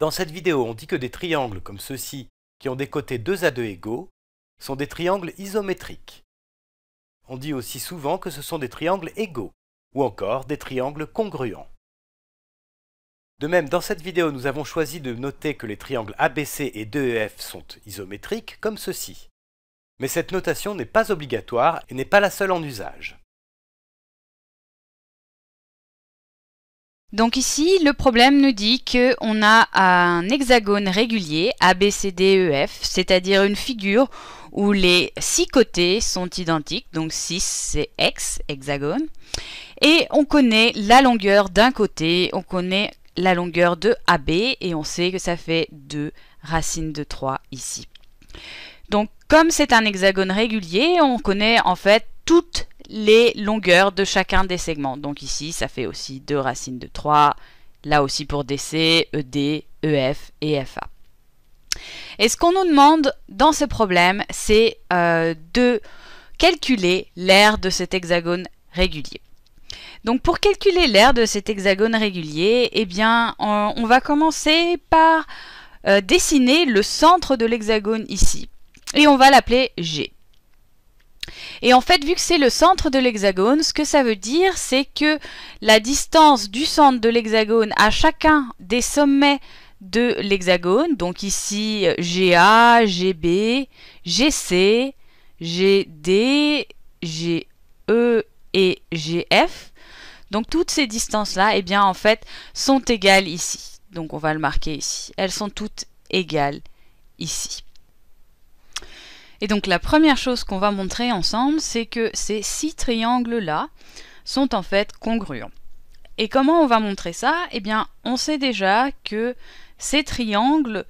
Dans cette vidéo, on dit que des triangles comme ceux-ci, qui ont des côtés 2 à 2 égaux, sont des triangles isométriques. On dit aussi souvent que ce sont des triangles égaux, ou encore des triangles congruents. De même, dans cette vidéo, nous avons choisi de noter que les triangles ABC et DEF sont isométriques, comme ceci. Mais cette notation n'est pas obligatoire et n'est pas la seule en usage. Donc ici, le problème nous dit qu'on a un hexagone régulier ABCDEF, c'est-à-dire une figure où les six côtés sont identiques, donc 6 c'est X, hexagone, et on connaît la longueur d'un côté, on connaît la longueur de AB, et on sait que ça fait 2 racines de 3 ici. Donc comme c'est un hexagone régulier, on connaît en fait toutes les longueurs de chacun des segments. Donc ici, ça fait aussi 2 racines de 3, là aussi pour DC, ED, EF et FA. Et ce qu'on nous demande dans ce problème, c'est euh, de calculer l'aire de cet hexagone régulier. Donc pour calculer l'aire de cet hexagone régulier, eh bien on, va commencer par euh, dessiner le centre de l'hexagone ici. Et on va l'appeler G. Et en fait, vu que c'est le centre de l'hexagone, ce que ça veut dire, c'est que la distance du centre de l'hexagone à chacun des sommets de l'hexagone, donc ici GA, GB, GC, GD, GE et GF, donc toutes ces distances-là, eh bien en fait, sont égales ici. Donc on va le marquer ici. Elles sont toutes égales ici. Et donc la première chose qu'on va montrer ensemble, c'est que ces six triangles-là sont en fait congruents. Et comment on va montrer ça Eh bien, on sait déjà que ces triangles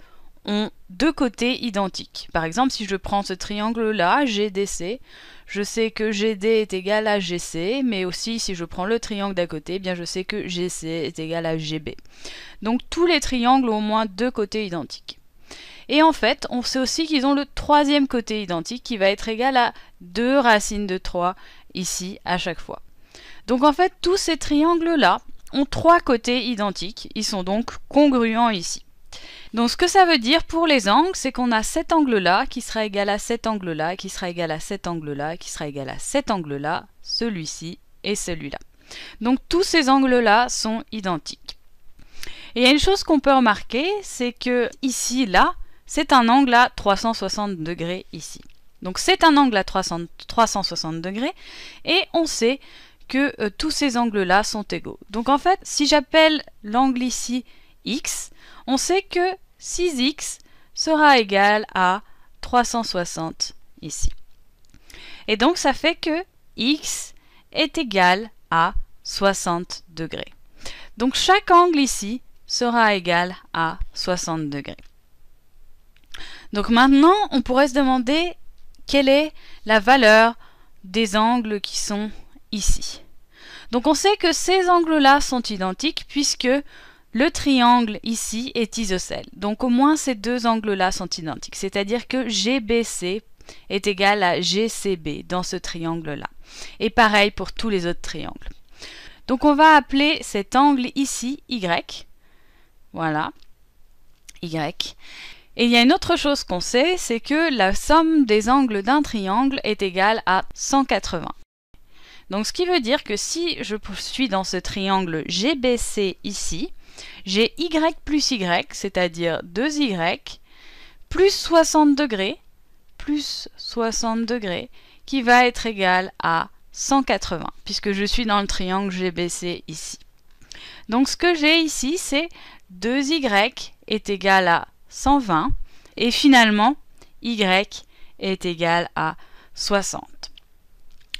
ont deux côtés identiques. Par exemple, si je prends ce triangle-là, GDC, je sais que GD est égal à GC, mais aussi si je prends le triangle d'à côté, eh bien je sais que GC est égal à GB. Donc tous les triangles ont au moins deux côtés identiques. Et en fait, on sait aussi qu'ils ont le troisième côté identique qui va être égal à 2 racines de 3 ici à chaque fois. Donc en fait, tous ces triangles-là ont trois côtés identiques. Ils sont donc congruents ici. Donc ce que ça veut dire pour les angles, c'est qu'on a cet angle-là qui sera égal à cet angle-là, qui sera égal à cet angle-là, qui sera égal à cet angle-là, celui-ci et celui-là. Donc tous ces angles-là sont identiques. Et il y a une chose qu'on peut remarquer, c'est que ici, là, c'est un angle à 360 degrés ici. Donc c'est un angle à 360 degrés et on sait que euh, tous ces angles-là sont égaux. Donc en fait, si j'appelle l'angle ici x, on sait que 6x sera égal à 360 ici. Et donc ça fait que x est égal à 60 degrés. Donc chaque angle ici sera égal à 60 degrés. Donc maintenant, on pourrait se demander quelle est la valeur des angles qui sont ici. Donc on sait que ces angles-là sont identiques puisque le triangle ici est isocèle. Donc au moins ces deux angles-là sont identiques, c'est-à-dire que GBC est égal à GCB dans ce triangle-là. Et pareil pour tous les autres triangles. Donc on va appeler cet angle ici Y. Voilà, Y. Et il y a une autre chose qu'on sait, c'est que la somme des angles d'un triangle est égale à 180. Donc ce qui veut dire que si je suis dans ce triangle GBC ici, j'ai y plus y, c'est-à-dire 2y, plus 60 degrés, plus 60 degrés, qui va être égal à 180, puisque je suis dans le triangle GBC ici. Donc ce que j'ai ici, c'est 2y est égal à 120. Et finalement, y est égal à 60.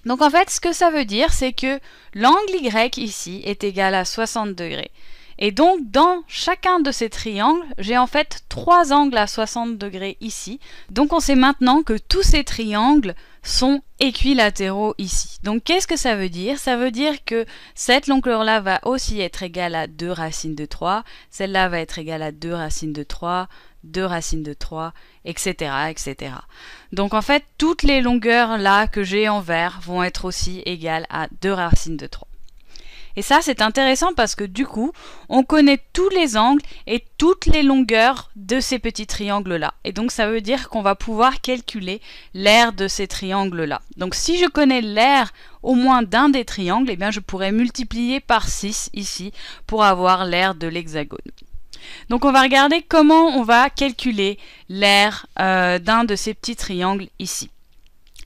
Donc en fait, ce que ça veut dire, c'est que l'angle y ici est égal à 60 degrés. Et donc dans chacun de ces triangles, j'ai en fait trois angles à 60 degrés ici. Donc on sait maintenant que tous ces triangles sont équilatéraux ici. Donc qu'est-ce que ça veut dire Ça veut dire que cette longueur-là va aussi être égale à 2 racines de 3, celle-là va être égale à 2 racines de 3, 2 racines de 3, etc. etc. Donc en fait, toutes les longueurs là que j'ai en vert vont être aussi égales à 2 racines de 3. Et ça, c'est intéressant parce que du coup, on connaît tous les angles et toutes les longueurs de ces petits triangles-là. Et donc, ça veut dire qu'on va pouvoir calculer l'aire de ces triangles-là. Donc, si je connais l'aire au moins d'un des triangles, eh bien, je pourrais multiplier par 6 ici pour avoir l'aire de l'hexagone. Donc on va regarder comment on va calculer l'aire euh, d'un de ces petits triangles ici.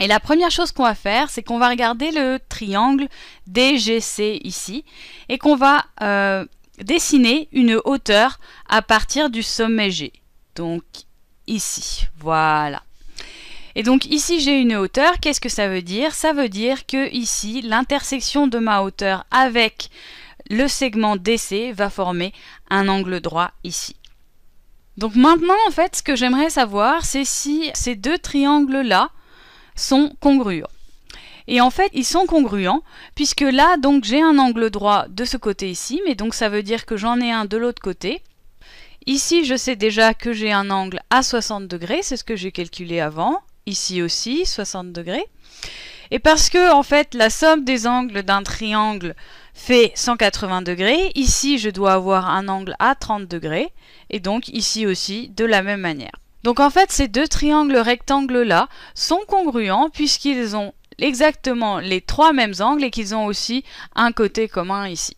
Et la première chose qu'on va faire, c'est qu'on va regarder le triangle DGC ici et qu'on va euh, dessiner une hauteur à partir du sommet G. Donc ici, voilà. Et donc ici j'ai une hauteur, qu'est-ce que ça veut dire Ça veut dire que ici l'intersection de ma hauteur avec le segment DC va former un angle droit ici. Donc maintenant en fait ce que j'aimerais savoir c'est si ces deux triangles là sont congruents. Et en fait, ils sont congruents, puisque là, donc, j'ai un angle droit de ce côté ici, mais donc ça veut dire que j'en ai un de l'autre côté. Ici, je sais déjà que j'ai un angle à 60 degrés, c'est ce que j'ai calculé avant. Ici aussi, 60 degrés. Et parce que, en fait, la somme des angles d'un triangle fait 180 degrés, ici, je dois avoir un angle à 30 degrés, et donc ici aussi, de la même manière. Donc en fait, ces deux triangles rectangles-là sont congruents puisqu'ils ont exactement les trois mêmes angles et qu'ils ont aussi un côté commun ici.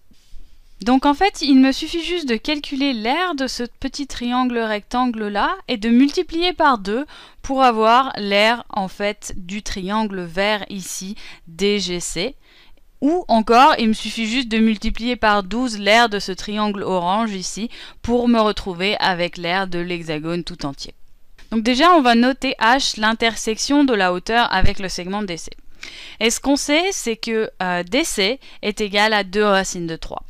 Donc en fait, il me suffit juste de calculer l'aire de ce petit triangle rectangle là et de multiplier par 2 pour avoir l'aire en fait du triangle vert ici DGC. Ou encore, il me suffit juste de multiplier par 12 l'aire de ce triangle orange ici pour me retrouver avec l'aire de l'hexagone tout entier. Donc déjà, on va noter h l'intersection de la hauteur avec le segment DC. Et ce qu'on sait, c'est que euh, DC est égal à 2 racines de 3.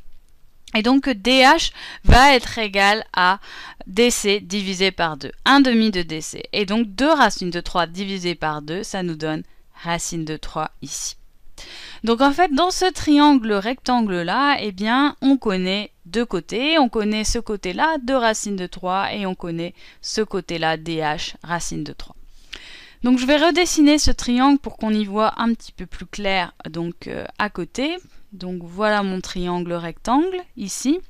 Et donc DH va être égal à DC divisé par 2, 1 demi de DC. Et donc 2 racines de 3 divisé par 2, ça nous donne racine de 3 ici. Donc en fait, dans ce triangle rectangle-là, eh bien, on connaît deux côtés. On connaît ce côté-là de racine de 3 et on connaît ce côté-là dh racine de 3. Donc je vais redessiner ce triangle pour qu'on y voit un petit peu plus clair donc euh, à côté. Donc voilà mon triangle rectangle ici.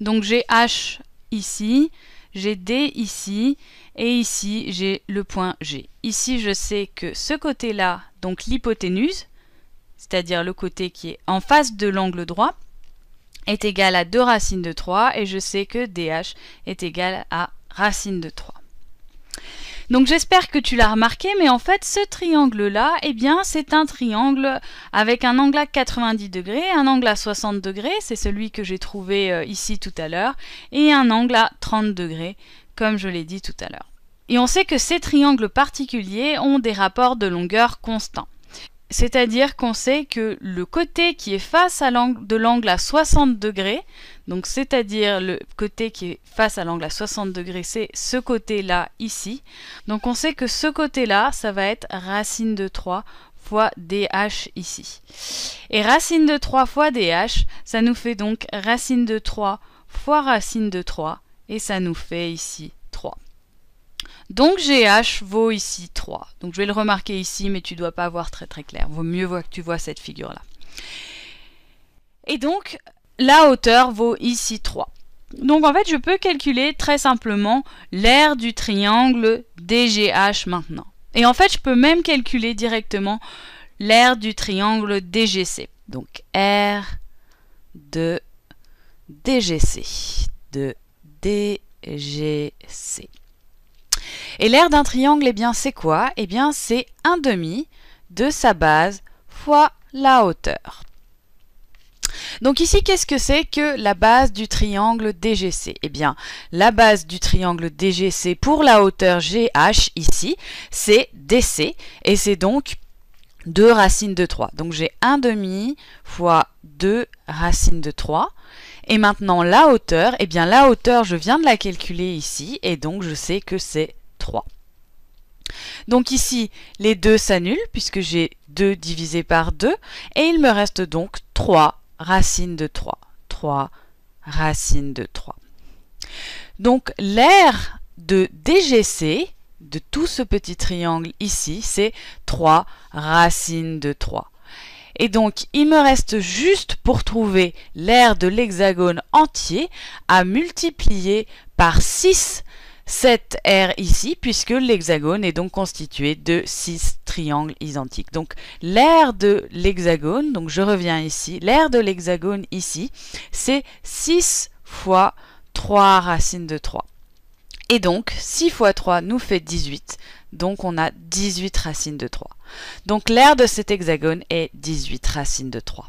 Donc j'ai h ici, j'ai D ici et ici j'ai le point G. Ici je sais que ce côté-là, donc l'hypoténuse, c'est-à-dire le côté qui est en face de l'angle droit, est égal à 2 racines de 3 et je sais que DH est égal à racine de 3. Donc j'espère que tu l'as remarqué, mais en fait ce triangle-là, eh bien c'est un triangle avec un angle à 90 degrés, un angle à 60 degrés, c'est celui que j'ai trouvé euh, ici tout à l'heure, et un angle à 30 degrés, comme je l'ai dit tout à l'heure. Et on sait que ces triangles particuliers ont des rapports de longueur constants. C'est-à-dire qu'on sait que le côté qui est face à de l'angle à 60 degrés donc c'est-à-dire le côté qui est face à l'angle à 60 degrés, c'est ce côté-là ici. Donc on sait que ce côté-là, ça va être racine de 3 fois dh ici. Et racine de 3 fois dh, ça nous fait donc racine de 3 fois racine de 3, et ça nous fait ici 3. Donc GH vaut ici 3. Donc je vais le remarquer ici, mais tu ne dois pas voir très très clair. Vaut mieux que tu vois cette figure-là. Et donc, la hauteur vaut ici 3. Donc en fait, je peux calculer très simplement l'aire du triangle DGH maintenant. Et en fait, je peux même calculer directement l'aire du triangle DGC. Donc R de DGC, de DGC. Et l'aire d'un triangle, eh bien, c'est quoi Eh bien, c'est 1 demi de sa base fois la hauteur. Donc ici, qu'est-ce que c'est que la base du triangle DGC Eh bien, la base du triangle DGC pour la hauteur GH ici, c'est DC, et c'est donc 2 racines de 3. Donc j'ai 1 demi fois 2 racines de 3. Et maintenant la hauteur, eh bien la hauteur je viens de la calculer ici et donc je sais que c'est 3. Donc ici les deux s'annulent puisque j'ai 2 divisé par 2 et il me reste donc 3 racine de 3. 3, racine de 3. Donc l'aire de DGC de tout ce petit triangle ici, c'est 3 racine de 3. Et donc, il me reste juste pour trouver l'aire de l'hexagone entier à multiplier par 6 7 R ici, puisque l'hexagone est donc constitué de 6 triangles identiques. Donc l'aire de l'hexagone, donc je reviens ici, l'aire de l'hexagone ici, c'est 6 fois 3 racines de 3. Et donc 6 fois 3 nous fait 18, donc on a 18 racines de 3. Donc l'aire de cet hexagone est 18 racines de 3.